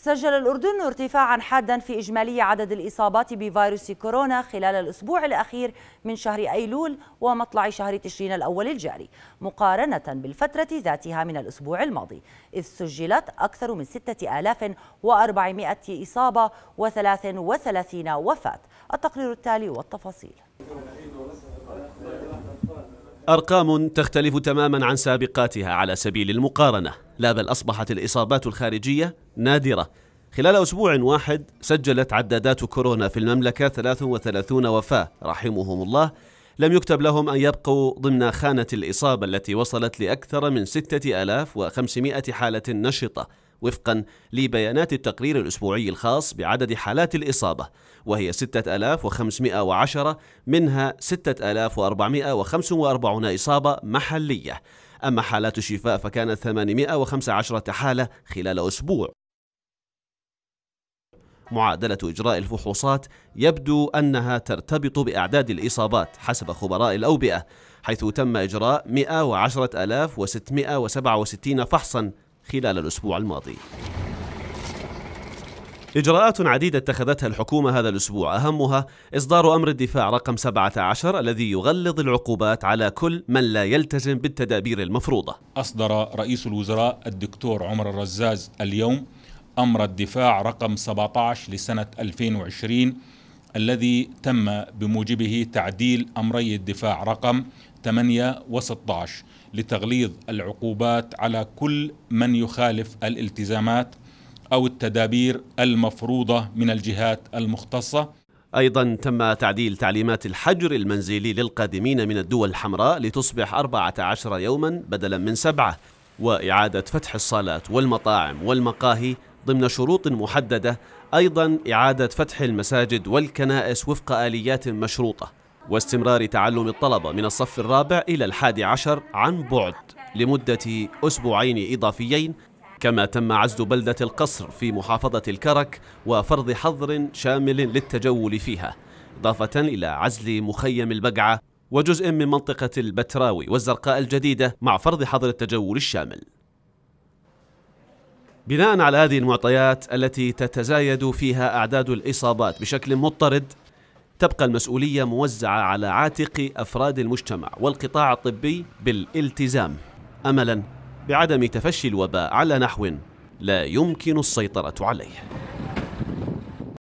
سجل الأردن ارتفاعا حادا في إجمالي عدد الإصابات بفيروس كورونا خلال الأسبوع الأخير من شهر أيلول ومطلع شهر تشرين الأول الجاري مقارنة بالفترة ذاتها من الأسبوع الماضي إذ سجلت أكثر من 6400 إصابة و33 وفاة التقرير التالي والتفاصيل أرقام تختلف تماما عن سابقاتها على سبيل المقارنة لا بل أصبحت الإصابات الخارجية نادرة خلال أسبوع واحد سجلت عدادات كورونا في المملكة 33 وفاة رحمهم الله لم يكتب لهم أن يبقوا ضمن خانة الإصابة التي وصلت لأكثر من 6500 حالة نشطة وفقا لبيانات التقرير الأسبوعي الخاص بعدد حالات الإصابة وهي 6510 منها 6445 إصابة محلية أما حالات الشفاء فكانت 815 حالة خلال أسبوع معادلة إجراء الفحوصات يبدو أنها ترتبط بأعداد الإصابات حسب خبراء الأوبئة حيث تم إجراء 110667 فحصا خلال الأسبوع الماضي إجراءات عديدة اتخذتها الحكومة هذا الأسبوع أهمها إصدار أمر الدفاع رقم 17 الذي يغلظ العقوبات على كل من لا يلتزم بالتدابير المفروضة أصدر رئيس الوزراء الدكتور عمر الرزاز اليوم أمر الدفاع رقم 17 لسنة 2020 الذي تم بموجبه تعديل أمري الدفاع رقم 8 و16 لتغليظ العقوبات على كل من يخالف الالتزامات أو التدابير المفروضة من الجهات المختصة أيضا تم تعديل تعليمات الحجر المنزلي للقادمين من الدول الحمراء لتصبح 14 يوما بدلا من سبعة وإعادة فتح الصالات والمطاعم والمقاهي ضمن شروط محددة أيضا إعادة فتح المساجد والكنائس وفق آليات مشروطة واستمرار تعلم الطلبة من الصف الرابع إلى الحادي عشر عن بعد لمدة أسبوعين إضافيين كما تم عزل بلدة القصر في محافظة الكرك وفرض حظر شامل للتجول فيها إضافة إلى عزل مخيم البقعة وجزء من منطقة البتراوي والزرقاء الجديدة مع فرض حظر التجول الشامل بناء على هذه المعطيات التي تتزايد فيها أعداد الإصابات بشكل مضطرد تبقى المسؤولية موزعة على عاتق أفراد المجتمع والقطاع الطبي بالالتزام أملاً بعدم تفشي الوباء على نحو لا يمكن السيطرة عليه